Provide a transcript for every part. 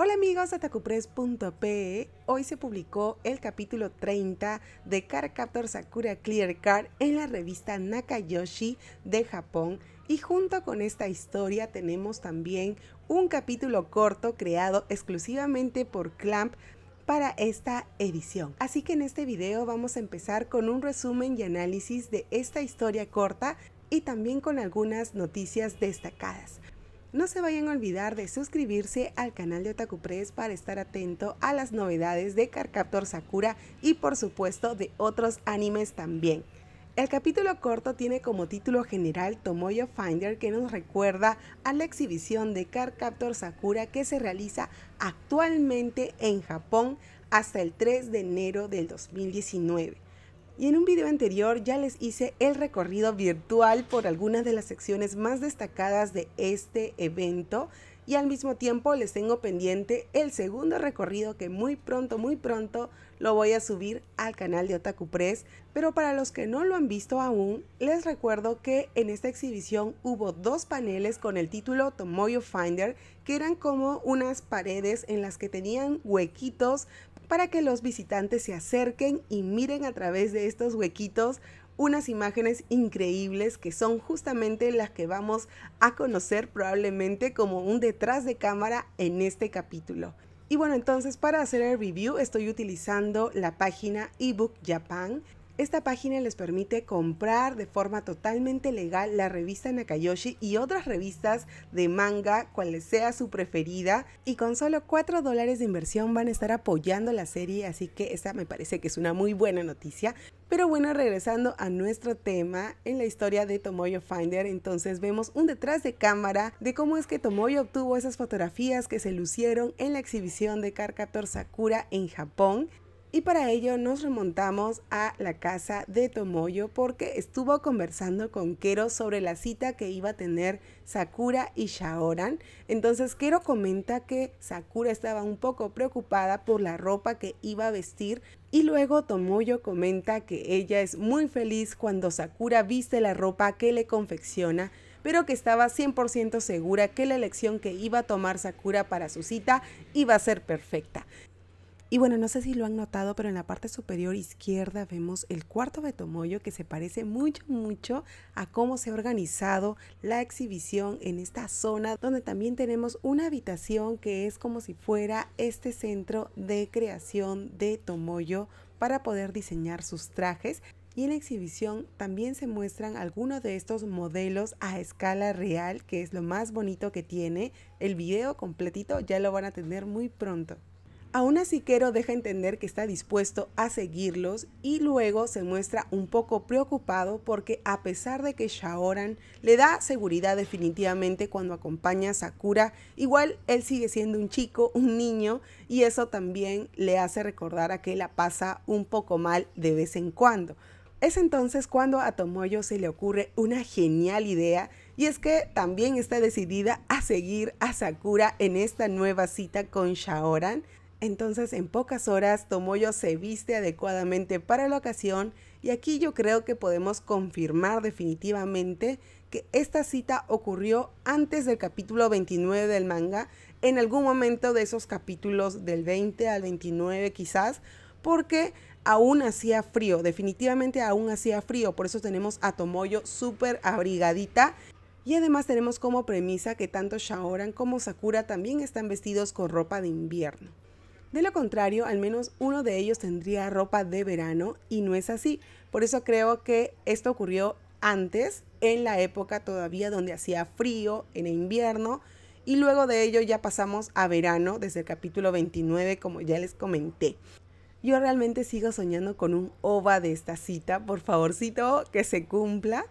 Hola amigos de Takupress.pe, Hoy se publicó el capítulo 30 de Car Sakura Clear Card en la revista Nakayoshi de Japón. Y junto con esta historia tenemos también un capítulo corto creado exclusivamente por Clamp para esta edición. Así que en este video vamos a empezar con un resumen y análisis de esta historia corta y también con algunas noticias destacadas. No se vayan a olvidar de suscribirse al canal de Otaku Press para estar atento a las novedades de Carcaptor Sakura y por supuesto de otros animes también. El capítulo corto tiene como título general Tomoyo Finder que nos recuerda a la exhibición de Carcaptor Sakura que se realiza actualmente en Japón hasta el 3 de enero del 2019. Y en un video anterior ya les hice el recorrido virtual por algunas de las secciones más destacadas de este evento y al mismo tiempo les tengo pendiente el segundo recorrido que muy pronto, muy pronto lo voy a subir al canal de Otaku Press. Pero para los que no lo han visto aún, les recuerdo que en esta exhibición hubo dos paneles con el título Tomoyo Finder que eran como unas paredes en las que tenían huequitos para que los visitantes se acerquen y miren a través de estos huequitos unas imágenes increíbles que son justamente las que vamos a conocer probablemente como un detrás de cámara en este capítulo. Y bueno, entonces para hacer el review estoy utilizando la página eBook Japan esta página les permite comprar de forma totalmente legal la revista Nakayoshi y otras revistas de manga, cual sea su preferida, y con solo 4 dólares de inversión van a estar apoyando la serie, así que esa me parece que es una muy buena noticia. Pero bueno, regresando a nuestro tema, en la historia de Tomoyo Finder, entonces vemos un detrás de cámara de cómo es que Tomoyo obtuvo esas fotografías que se lucieron en la exhibición de Carcator Sakura en Japón. Y para ello nos remontamos a la casa de Tomoyo porque estuvo conversando con Kero sobre la cita que iba a tener Sakura y Shaoran. Entonces Kero comenta que Sakura estaba un poco preocupada por la ropa que iba a vestir y luego Tomoyo comenta que ella es muy feliz cuando Sakura viste la ropa que le confecciona pero que estaba 100% segura que la elección que iba a tomar Sakura para su cita iba a ser perfecta. Y bueno, no sé si lo han notado, pero en la parte superior izquierda vemos el cuarto de Tomoyo que se parece mucho, mucho a cómo se ha organizado la exhibición en esta zona, donde también tenemos una habitación que es como si fuera este centro de creación de Tomoyo para poder diseñar sus trajes y en la exhibición también se muestran algunos de estos modelos a escala real, que es lo más bonito que tiene. El video completito ya lo van a tener muy pronto. Aún así, Kero deja entender que está dispuesto a seguirlos y luego se muestra un poco preocupado porque a pesar de que Shaoran le da seguridad definitivamente cuando acompaña a Sakura, igual él sigue siendo un chico, un niño y eso también le hace recordar a que la pasa un poco mal de vez en cuando. Es entonces cuando a Tomoyo se le ocurre una genial idea y es que también está decidida a seguir a Sakura en esta nueva cita con Shaoran entonces en pocas horas Tomoyo se viste adecuadamente para la ocasión y aquí yo creo que podemos confirmar definitivamente que esta cita ocurrió antes del capítulo 29 del manga, en algún momento de esos capítulos del 20 al 29 quizás, porque aún hacía frío, definitivamente aún hacía frío, por eso tenemos a Tomoyo súper abrigadita y además tenemos como premisa que tanto Shaoran como Sakura también están vestidos con ropa de invierno. De lo contrario, al menos uno de ellos tendría ropa de verano y no es así. Por eso creo que esto ocurrió antes, en la época todavía donde hacía frío, en invierno, y luego de ello ya pasamos a verano desde el capítulo 29, como ya les comenté. Yo realmente sigo soñando con un ova de esta cita, por favorcito, que se cumpla.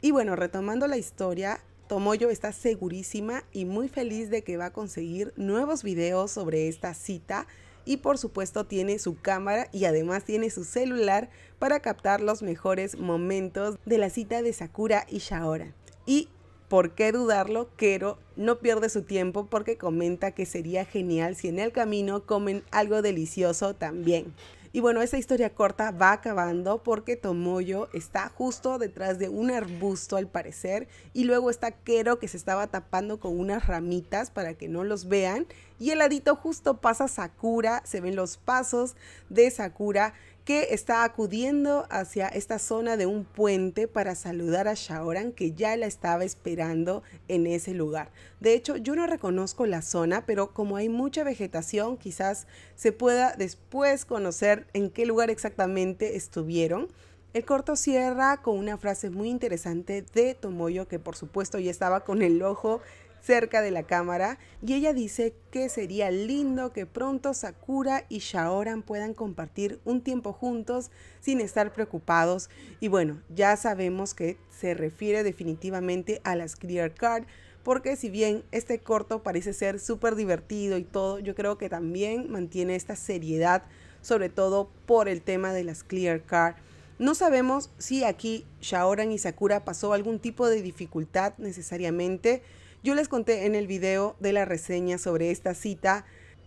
Y bueno, retomando la historia, Tomoyo está segurísima y muy feliz de que va a conseguir nuevos videos sobre esta cita y por supuesto tiene su cámara y además tiene su celular para captar los mejores momentos de la cita de Sakura y Shaora. Y por qué dudarlo, Kero no pierde su tiempo porque comenta que sería genial si en el camino comen algo delicioso también. Y bueno, esa historia corta va acabando porque Tomoyo está justo detrás de un arbusto al parecer y luego está Kero que se estaba tapando con unas ramitas para que no los vean y el ladito justo pasa Sakura, se ven los pasos de Sakura que está acudiendo hacia esta zona de un puente para saludar a Shaoran que ya la estaba esperando en ese lugar. De hecho, yo no reconozco la zona, pero como hay mucha vegetación, quizás se pueda después conocer en qué lugar exactamente estuvieron. El corto cierra con una frase muy interesante de Tomoyo que por supuesto ya estaba con el ojo cerca de la cámara y ella dice que sería lindo que pronto Sakura y Shaoran puedan compartir un tiempo juntos sin estar preocupados y bueno, ya sabemos que se refiere definitivamente a las Clear Card porque si bien este corto parece ser súper divertido y todo, yo creo que también mantiene esta seriedad, sobre todo por el tema de las Clear Card. No sabemos si aquí Shaoran y Sakura pasó algún tipo de dificultad necesariamente, yo les conté en el video de la reseña sobre esta cita,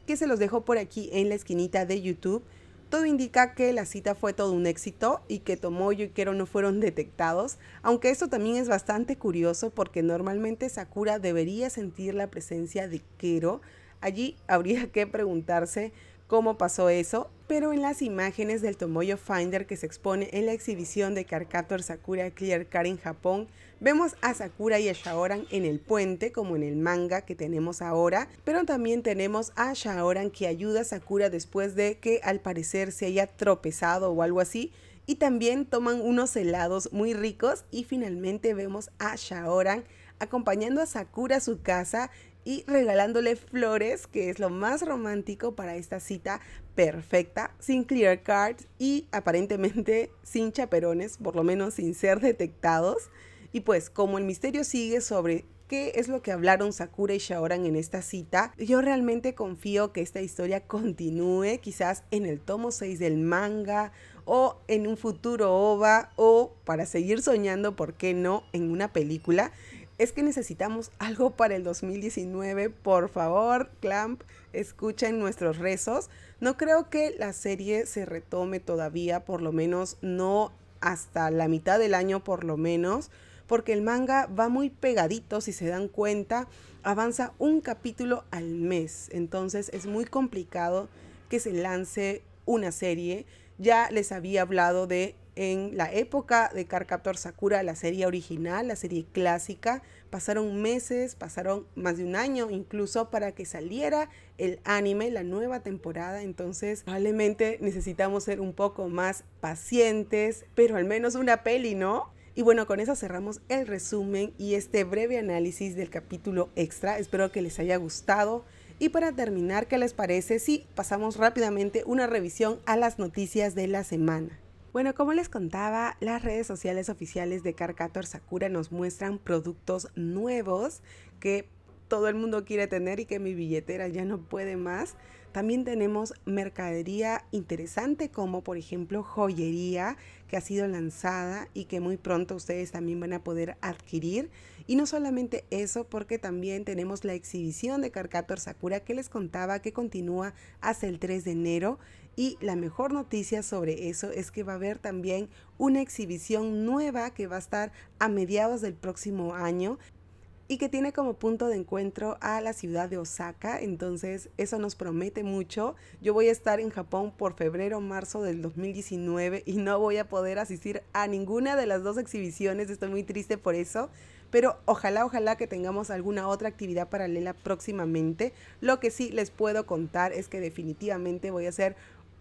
que se los dejo por aquí en la esquinita de YouTube. Todo indica que la cita fue todo un éxito y que Tomoyo y Kero no fueron detectados, aunque esto también es bastante curioso porque normalmente Sakura debería sentir la presencia de Kero. Allí habría que preguntarse cómo pasó eso, pero en las imágenes del Tomoyo Finder que se expone en la exhibición de Carcator Sakura Clear Car en Japón, vemos a Sakura y a Shaoran en el puente, como en el manga que tenemos ahora, pero también tenemos a Shaoran que ayuda a Sakura después de que al parecer se haya tropezado o algo así, y también toman unos helados muy ricos y finalmente vemos a Shaoran acompañando a Sakura a su casa y regalándole flores, que es lo más romántico para esta cita perfecta, sin clear cards y aparentemente sin chaperones, por lo menos sin ser detectados. Y pues como el misterio sigue sobre qué es lo que hablaron Sakura y Shaoran en esta cita, yo realmente confío que esta historia continúe quizás en el tomo 6 del manga o en un futuro OVA o para seguir soñando, ¿por qué no?, en una película es que necesitamos algo para el 2019. Por favor, Clamp, escuchen nuestros rezos. No creo que la serie se retome todavía, por lo menos no hasta la mitad del año, por lo menos porque el manga va muy pegadito, si se dan cuenta, avanza un capítulo al mes, entonces es muy complicado que se lance una serie. Ya les había hablado de en la época de Carcaptor Sakura, la serie original, la serie clásica. Pasaron meses, pasaron más de un año incluso para que saliera el anime, la nueva temporada. Entonces probablemente necesitamos ser un poco más pacientes, pero al menos una peli, ¿no? Y bueno, con eso cerramos el resumen y este breve análisis del capítulo extra. Espero que les haya gustado. Y para terminar, ¿qué les parece si pasamos rápidamente una revisión a las noticias de la semana? Bueno, como les contaba, las redes sociales oficiales de Carcator Sakura nos muestran productos nuevos que todo el mundo quiere tener y que mi billetera ya no puede más. También tenemos mercadería interesante como por ejemplo joyería que ha sido lanzada y que muy pronto ustedes también van a poder adquirir. Y no solamente eso, porque también tenemos la exhibición de Carcator Sakura que les contaba que continúa hasta el 3 de enero y la mejor noticia sobre eso es que va a haber también una exhibición nueva que va a estar a mediados del próximo año y que tiene como punto de encuentro a la ciudad de Osaka, entonces eso nos promete mucho. Yo voy a estar en Japón por febrero, o marzo del 2019 y no voy a poder asistir a ninguna de las dos exhibiciones, estoy muy triste por eso, pero ojalá, ojalá que tengamos alguna otra actividad paralela próximamente. Lo que sí les puedo contar es que definitivamente voy a hacer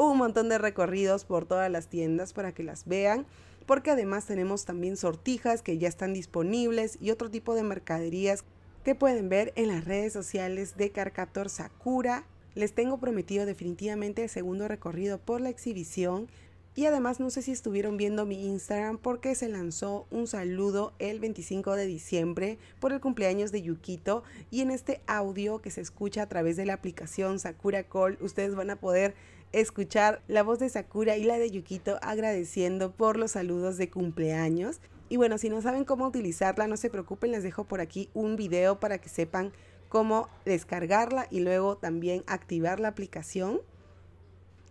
un montón de recorridos por todas las tiendas para que las vean. Porque además tenemos también sortijas que ya están disponibles y otro tipo de mercaderías que pueden ver en las redes sociales de Carcaptor Sakura. Les tengo prometido definitivamente el segundo recorrido por la exhibición. Y además no sé si estuvieron viendo mi Instagram porque se lanzó un saludo el 25 de diciembre por el cumpleaños de Yukito y en este audio que se escucha a través de la aplicación Sakura Call ustedes van a poder escuchar la voz de Sakura y la de Yukito agradeciendo por los saludos de cumpleaños. Y bueno, si no saben cómo utilizarla, no se preocupen, les dejo por aquí un video para que sepan cómo descargarla y luego también activar la aplicación.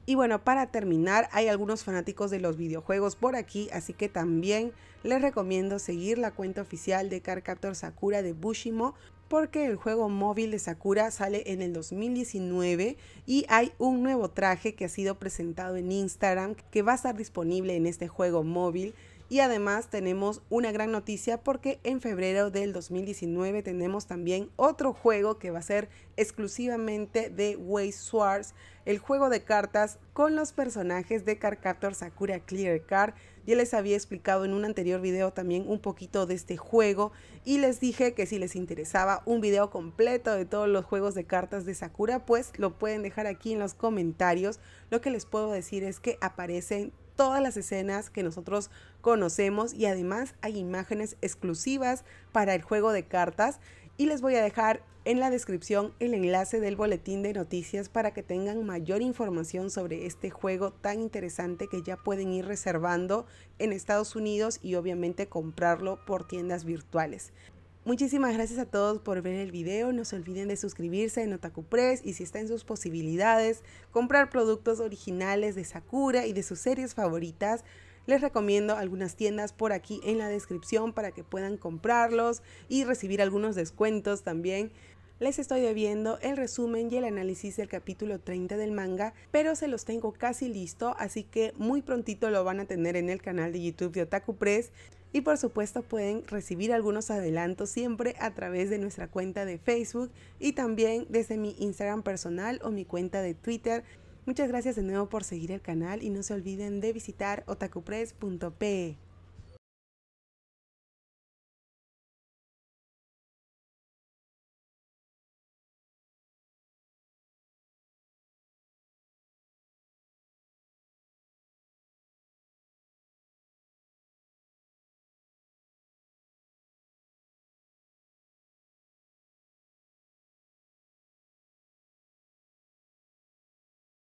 Y bueno, para terminar, hay algunos fanáticos de los videojuegos por aquí, así que también les recomiendo seguir la cuenta oficial de Carcaptor Sakura de Bushimo porque el juego móvil de Sakura sale en el 2019 y hay un nuevo traje que ha sido presentado en Instagram que va a estar disponible en este juego móvil y además tenemos una gran noticia porque en febrero del 2019 tenemos también otro juego que va a ser exclusivamente de Way Swords, el juego de cartas con los personajes de Cardcaptor Sakura Clear Card. Ya les había explicado en un anterior video también un poquito de este juego y les dije que si les interesaba un video completo de todos los juegos de cartas de Sakura, pues lo pueden dejar aquí en los comentarios. Lo que les puedo decir es que aparecen todas las escenas que nosotros conocemos y además hay imágenes exclusivas para el juego de cartas y les voy a dejar en la descripción el enlace del boletín de noticias para que tengan mayor información sobre este juego tan interesante que ya pueden ir reservando en Estados Unidos y obviamente comprarlo por tiendas virtuales. Muchísimas gracias a todos por ver el video. No se olviden de suscribirse en Otaku Press y si está en sus posibilidades, comprar productos originales de Sakura y de sus series favoritas. Les recomiendo algunas tiendas por aquí en la descripción para que puedan comprarlos y recibir algunos descuentos también. Les estoy debiendo el resumen y el análisis del capítulo 30 del manga, pero se los tengo casi listo, así que muy prontito lo van a tener en el canal de YouTube de Otaku Press. Y por supuesto pueden recibir algunos adelantos siempre a través de nuestra cuenta de Facebook y también desde mi Instagram personal o mi cuenta de Twitter. Muchas gracias de nuevo por seguir el canal y no se olviden de visitar otakupress.pe.